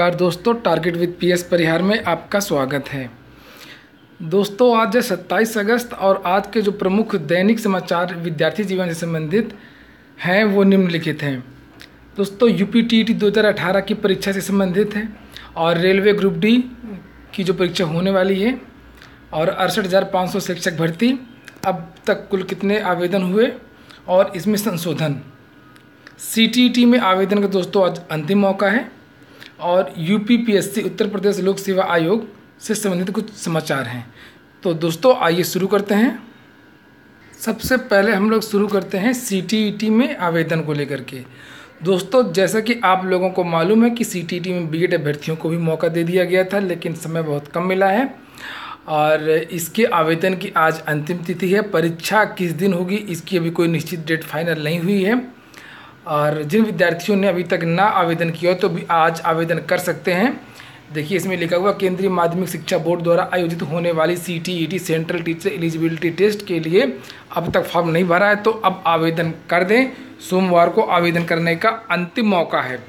नमस्कार दोस्तों target with PS परिहार में आपका स्वागत है दोस्तों आज है सत्ताईस अगस्त और आज के जो प्रमुख दैनिक समाचार विद्यार्थी जीवन से संबंधित हैं वो निम्नलिखित हैं दोस्तों यू पी टी टी दो की परीक्षा से संबंधित है और रेलवे ग्रुप डी की जो परीक्षा होने वाली है और अड़सठ शिक्षक भर्ती अब तक कुल कितने आवेदन हुए और इसमें संशोधन सी टी टी में आवेदन का दोस्तों आज अंतिम मौका है और यूपीपीएससी उत्तर प्रदेश लोक सेवा आयोग से संबंधित कुछ समाचार हैं तो दोस्तों आइए शुरू करते हैं सबसे पहले हम लोग शुरू करते हैं सी e में आवेदन को लेकर के दोस्तों जैसा कि आप लोगों को मालूम है कि सी e में बी अभ्यर्थियों को भी मौका दे दिया गया था लेकिन समय बहुत कम मिला है और इसके आवेदन की आज अंतिम तिथि है परीक्षा किस दिन होगी इसकी अभी कोई निश्चित डेट फाइनल नहीं हुई है और जिन विद्यार्थियों ने अभी तक ना आवेदन किया तो भी आज आवेदन कर सकते हैं देखिए इसमें लिखा हुआ केंद्रीय माध्यमिक शिक्षा बोर्ड द्वारा आयोजित होने वाली C T E T central teacher eligibility test के लिए अब तक फॉर्म नहीं भरा है तो अब आवेदन कर दें सोमवार को आवेदन करने का अंतिम मौका है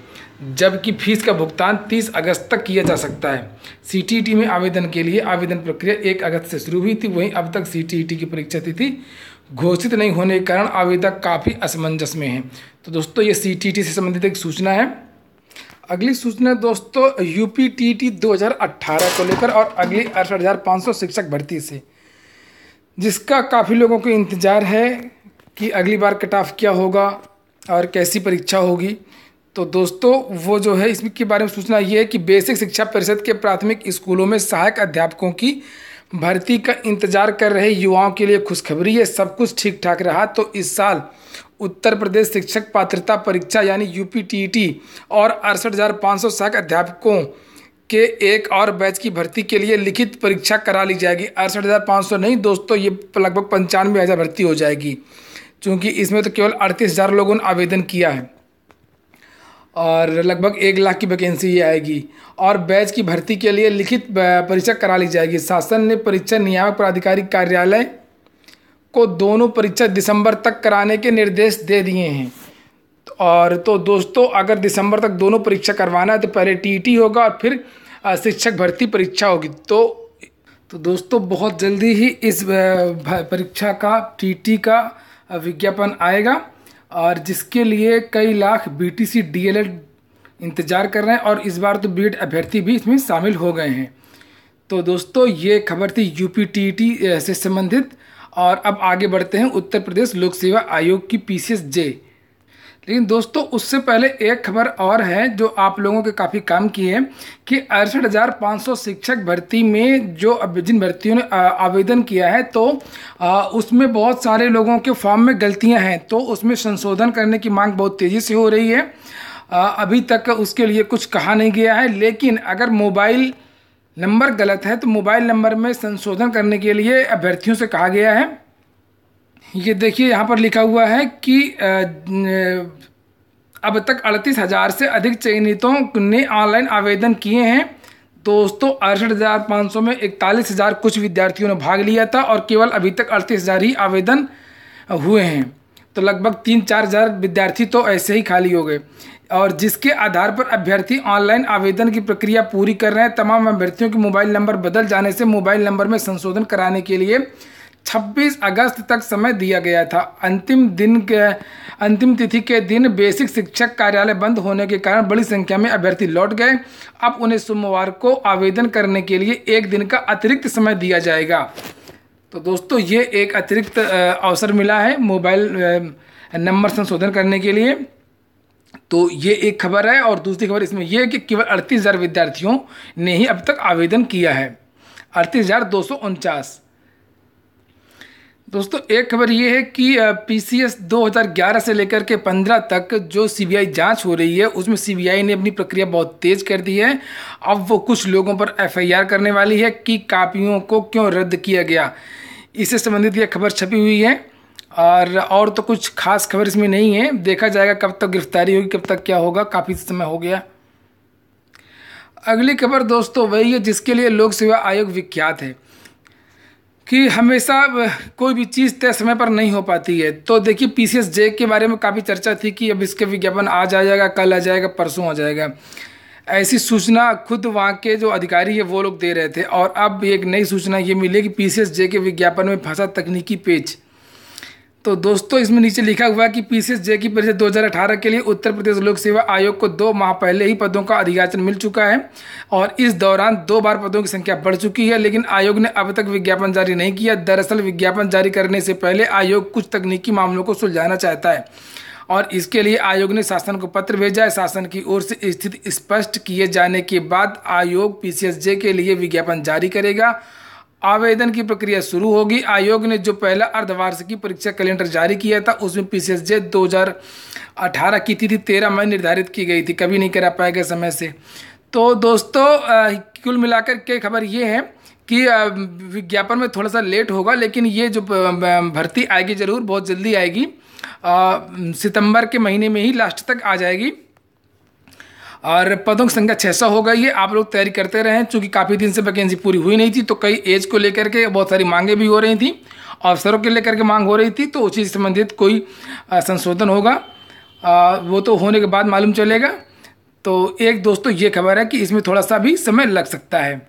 जबकि फीस का भुगतान 30 अगस्त तक किया जा सकता है सी टी टी ई में आवेदन के लिए आवेदन प्रक्रिया 1 अगस्त से शुरू हुई थी वहीं अब तक सी टी टी ई की परीक्षा तिथि घोषित नहीं होने के कारण आवेदक काफ़ी असमंजस में हैं तो दोस्तों ये सी टी टी से संबंधित एक सूचना है अगली सूचना दोस्तों यू पी टी टी दो हज़ार अट्ठारह को लेकर और अगली अड़सठ हज़ार पाँच सौ शिक्षक भर्ती से जिसका काफ़ी लोगों को इंतज़ार है कि अगली बार कट ऑफ क्या होगा और कैसी परीक्षा होगी तो दोस्तों वो जो है इसके बारे में सूचना ये है कि बेसिक शिक्षा परिषद के प्राथमिक स्कूलों में सहायक अध्यापकों की भर्ती का इंतजार कर रहे युवाओं के लिए खुशखबरी है सब कुछ ठीक ठाक रहा तो इस साल उत्तर प्रदेश शिक्षक पात्रता परीक्षा यानी यू e और अड़सठ हज़ार पाँच सौ साठ अध्यापकों के एक और बैच की भर्ती के लिए लिखित परीक्षा करा ली जाएगी अड़सठ हज़ार पाँच सौ नहीं दोस्तों ये लगभग पंचानवे हज़ार भर्ती हो जाएगी क्योंकि इसमें तो केवल अड़तीस हज़ार लोगों ने आवेदन किया है और लगभग एक लाख की वैकेंसी ही आएगी और बैच की भर्ती के लिए लिखित परीक्षा करा ली जाएगी शासन ने परीक्षा नियामक प्राधिकारी कार्यालय को दोनों परीक्षा दिसंबर तक कराने के निर्देश दे दिए हैं और तो दोस्तों अगर दिसंबर तक दोनों परीक्षा करवाना है तो पहले टी e होगा और फिर शिक्षक भर्ती परीक्षा होगी तो तो दोस्तों बहुत जल्दी ही इस परीक्षा का टी e का विज्ञापन आएगा और जिसके लिए कई lakh B T C D El Ed इंतज़ार कर रहे हैं और इस बार तो बी एड अभ्यर्थी भी इसमें शामिल हो गए हैं तो दोस्तों ये खबर थी यू पी टी टी से संबंधित और अब आगे बढ़ते हैं उत्तर प्रदेश लोक सेवा आयोग की पी सी एस जे लेकिन दोस्तों उससे पहले एक खबर और है जो आप लोगों के काफ़ी काम की है कि अड़सठ हज़ार पाँच सौ शिक्षक भर्ती में जो जिन भर्तियों ने आवेदन किया है तो उसमें बहुत सारे लोगों के फॉर्म में गलतियां हैं तो उसमें संशोधन करने की मांग बहुत तेज़ी से हो रही है अभी तक उसके लिए कुछ कहा नहीं गया है लेकिन अगर मोबाइल नंबर गलत है तो मोबाइल नंबर में संशोधन करने के लिए अभ्यर्थियों से कहा गया है ये देखिए यहाँ पर लिखा हुआ है कि अब तक अड़तीस हज़ार से अधिक चयनितों ने ऑनलाइन आवेदन किए हैं दोस्तों अड़सठ हज़ार पाँच सौ में इकतालीस हज़ार कुछ विद्यार्थियों ने भाग लिया था और केवल अभी तक अड़तीस हज़ार ही आवेदन हुए हैं तो लगभग तीन चार हज़ार विद्यार्थी तो ऐसे ही खाली हो गए और जिसके आधार पर अभ्यर्थी ऑनलाइन आवेदन की प्रक्रिया पूरी कर रहे हैं तमाम अभ्यर्थियों के मोबाइल नंबर बदल जाने से मोबाइल नंबर में संशोधन कराने के लिए 26 अगस्त तक समय दिया गया था अंतिम दिन के अंतिम तिथि के दिन बेसिक शिक्षक कार्यालय बंद होने के कारण बड़ी संख्या में अभ्यर्थी लौट गए अब उन्हें सोमवार को आवेदन करने के लिए एक दिन का अतिरिक्त समय दिया जाएगा तो दोस्तों ये एक अतिरिक्त अवसर मिला है मोबाइल नंबर संशोधन करने के लिए तो ये एक खबर है और दूसरी खबर इसमें यह है कि केवल अड़तीस हज़ार विद्यार्थियों ने ही अब तक आवेदन किया है अड़तीस हज़ार दो सौ उनचास दोस्तों एक खबर ये है कि पीसीएस 2011 से लेकर के 15 तक जो सीबीआई जांच हो रही है उसमें सीबीआई ने अपनी प्रक्रिया बहुत तेज कर दी है अब वो कुछ लोगों पर एफआईआर करने वाली है कि कापियों को क्यों रद्द किया गया इससे संबंधित यह खबर छपी हुई है और और तो कुछ खास खबर इसमें नहीं है देखा जाएगा कब तक गिरफ्तारी होगी कब तक क्या होगा काफ़ी समय हो गया अगली खबर दोस्तों वही है जिसके लिए लोक सेवा आयोग विख्यात है कि हमेशा कोई भी चीज़ तय समय पर नहीं हो पाती है तो देखिए पी सी एस जे के बारे में काफ़ी चर्चा थी कि अब इसके विज्ञापन आ जाएगा कल आ जाएगा परसों आ जाएगा ऐसी सूचना खुद वहाँ के जो अधिकारी है वो लोग दे रहे थे और अब एक नई सूचना ये मिली कि पी सी एस जे के विज्ञापन में फंसा तकनीकी पेज तो दोस्तों इसमें नीचे लिखा हुआ है कि जे की परीक्षा 2018 के लिए उत्तर प्रदेश लोक सेवा आयोग को दो माह पहले ही पदों का अधियाचन मिल चुका है और इस दौरान दो बार पदों की संख्या बढ़ चुकी है लेकिन आयोग ने अब तक विज्ञापन जारी नहीं किया दरअसल विज्ञापन जारी करने से पहले आयोग कुछ तकनीकी मामलों को सुलझाना चाहता है और इसके लिए आयोग ने शासन को पत्र भेजा है शासन की ओर से स्थिति स्पष्ट किए जाने के बाद आयोग पी के लिए विज्ञापन जारी करेगा आवेदन की प्रक्रिया शुरू होगी आयोग ने जो पहला अर्धवार्षिकी परीक्षा कैलेंडर जारी किया था उसमें पी सी एस जे दो हजार अठारह की तिथि तेरह मई निर्धारित की गई थी कभी नहीं करा पाएगा समय से तो दोस्तों कुल मिलाकर के खबर ये है कि विज्ञापन में थोड़ा सा लेट होगा लेकिन ये जो भर्ती आएगी ज़रूर बहुत जल्दी आएगी सितंबर के महीने में ही लास्ट तक आ जाएगी और पदों की संख्या छः सौ हो गई है आप लोग तैयारी करते रहें चूँकि काफ़ी दिन से वैकेंसी पूरी हुई नहीं थी तो कई एज को लेकर के बहुत सारी मांगें भी हो रही थी अफसरों के लेकर के मांग हो रही थी तो उसी से संबंधित कोई संशोधन होगा आ, वो तो होने के बाद मालूम चलेगा तो एक दोस्तों ये खबर है कि इसमें थोड़ा सा भी समय लग सकता है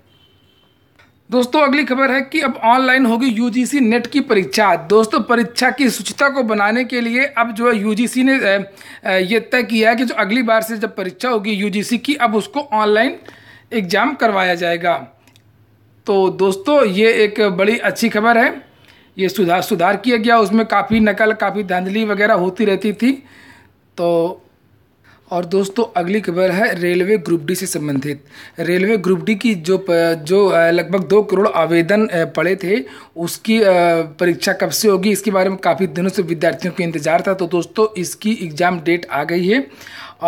दोस्तों अगली खबर है कि अब ऑनलाइन होगी यूजीसी नेट की परीक्षा दोस्तों परीक्षा की शुचिता को बनाने के लिए अब जो है यूजीसी ने ये तय किया है कि जो अगली बार से जब परीक्षा होगी यूजीसी की अब उसको ऑनलाइन एग्जाम करवाया जाएगा तो दोस्तों ये एक बड़ी अच्छी खबर है ये सुधार सुधार किया गया उसमें काफ़ी नकल काफ़ी धांधली वगैरह होती रहती थी तो और दोस्तों अगली खबर है रेलवे ग्रुप डी से संबंधित रेलवे ग्रुप डी की जो जो लगभग दो करोड़ आवेदन पड़े थे उसकी परीक्षा कब से होगी इसके बारे में काफ़ी दिनों से विद्यार्थियों को इंतजार था तो दोस्तों इसकी एग्ज़ाम डेट आ गई है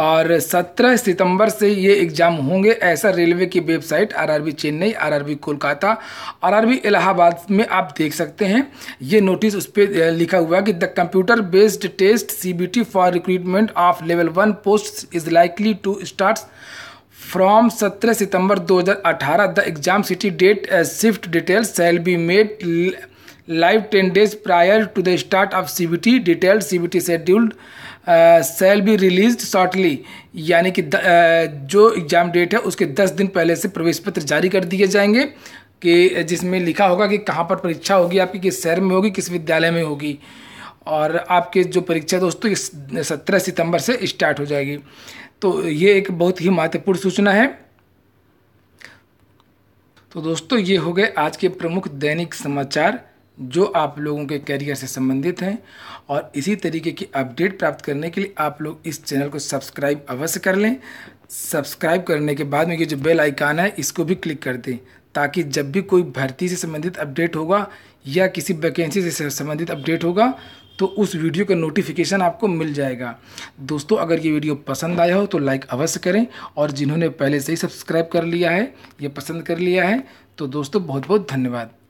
और 17 सितंबर से ये एग्ज़ाम होंगे ऐसा रेलवे की website RRB Chennai RRB Kolkata RRB Allahabad में आप देख सकते हैं ये नोटिस उस पर लिखा हुआ कि the computer based test CBT for recruitment of level one post is likely to start from 17 September 2018 the exam city date shift details shall be made live ten days prior to the start of C B T detailed C B T schedule shall be released shortly यानी कि the, आ, जो exam date है उसके दस दिन पहले से प्रवेश पत्र जारी कर दिए जाएंगे कि जिसमें लिखा होगा कि कहाँ पर परीक्षा होगी आपकी किस शहर में होगी किस विद्यालय में होगी और आपके जो परीक्षा दोस्तों ये सत्रह सितंबर से स्टार्ट हो जाएगी तो ये एक बहुत ही महत्वपूर्ण सूचना है तो दोस्तों ये हो गए आज के प्रमुख दैनिक समाचार जो आप लोगों के करियर से संबंधित हैं और इसी तरीके की अपडेट प्राप्त करने के लिए आप लोग इस चैनल को सब्सक्राइब अवश्य कर लें सब्सक्राइब करने के बाद में ये जो बेल आइकान है इसको भी क्लिक कर दें ताकि जब भी कोई भर्ती से संबंधित अपडेट होगा या किसी वैकेंसी से संबंधित अपडेट होगा तो उस वीडियो का नोटिफिकेशन आपको मिल जाएगा दोस्तों अगर ये वीडियो पसंद आया हो तो लाइक अवश्य करें और जिन्होंने पहले से ही सब्सक्राइब कर लिया है ये पसंद कर लिया है तो दोस्तों बहुत बहुत धन्यवाद